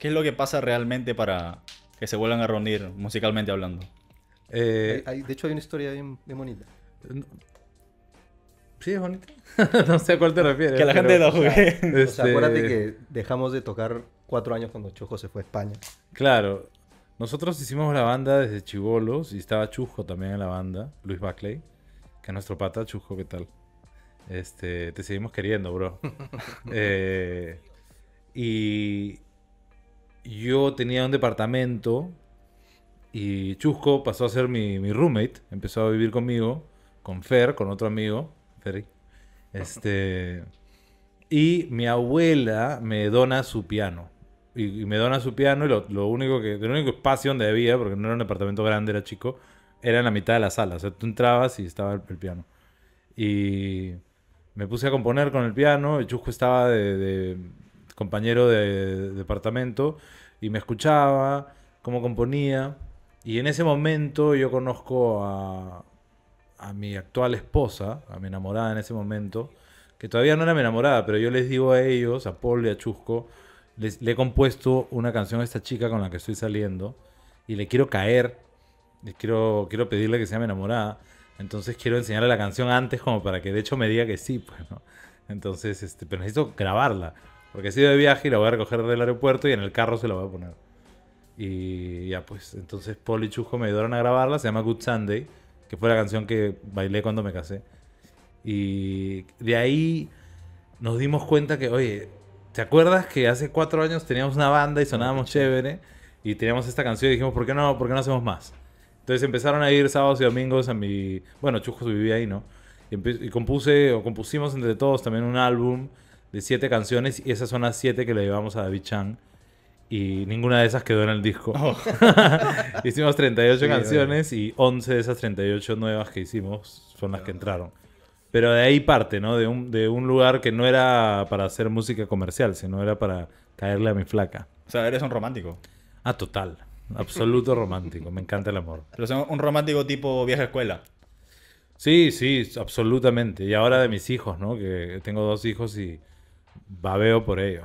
¿Qué es lo que pasa realmente para que se vuelvan a reunir musicalmente hablando? Eh, de hecho, hay una historia bien, bonita. sí, es bonita. no sé a cuál te refieres. Que la gente lo juegue. Este, acuérdate que dejamos de tocar cuatro años cuando Chujo se fue a España. Claro. Nosotros hicimos la banda desde Chivolos y estaba Chujo también en la banda, Luis Buckley, que es nuestro pata. Chujo, ¿qué tal? Este, te seguimos queriendo, bro. Eh, y, yo tenía un departamento y Chusco pasó a ser mi, roommate, empezó a vivir conmigo, con Fer, con otro amigo, Ferry. Este, y mi abuela me dona su piano. Y, me dona su piano y lo, único que, el único espacio donde había, porque no era un departamento grande, era chico, era en la mitad de la sala. O sea, tú entrabas y estaba el, piano. Y me puse a componer con el piano, y Chusco estaba de compañero de departamento, y me escuchaba cómo componía. Y en ese momento yo conozco a, mi actual esposa, a mi enamorada en ese momento, que todavía no era mi enamorada, pero yo les digo a ellos, a Paul y a Chusco, les, le he compuesto una canción a esta chica con la que estoy saliendo y le quiero caer, les quiero, quiero pedirle que sea mi enamorada, entonces quiero enseñarle la canción antes como para que de hecho me diga que sí, pues, Entonces, este, pero necesito grabarla. Porque si de viaje y la voy a recoger del aeropuerto y en el carro se la voy a poner. Y ya pues, entonces Paul y Chujo me ayudaron a grabarla, se llama Good Sunday, que fue la canción que bailé cuando me casé. Y de ahí nos dimos cuenta que, oye, ¿te acuerdas que hace cuatro años teníamos una banda y sonábamos ah, chévere? Y teníamos esta canción y dijimos, ¿por qué no, por qué no hacemos más? Entonces empezaron a ir sábados y domingos a mi... Bueno, Chujo vivía ahí, ¿no? y compuse, o compusimos entre todos también un álbum de siete canciones y esas son las siete que le llevamos a David Chan. Y ninguna de esas quedó en el disco. Oh. hicimos 38 canciones y 11 de esas 38 nuevas que hicimos son las que ah. entraron. Pero de ahí parte, ¿no? De un, de un lugar que no era para hacer música comercial, sino era para caerle a mi flaca. O sea, eres un romántico. Ah, total. Absoluto romántico. Me encanta el amor. Pero un romántico tipo vieja escuela. Sí, sí, absolutamente. Y ahora de mis hijos, ¿no? Que tengo dos hijos y babeo por ello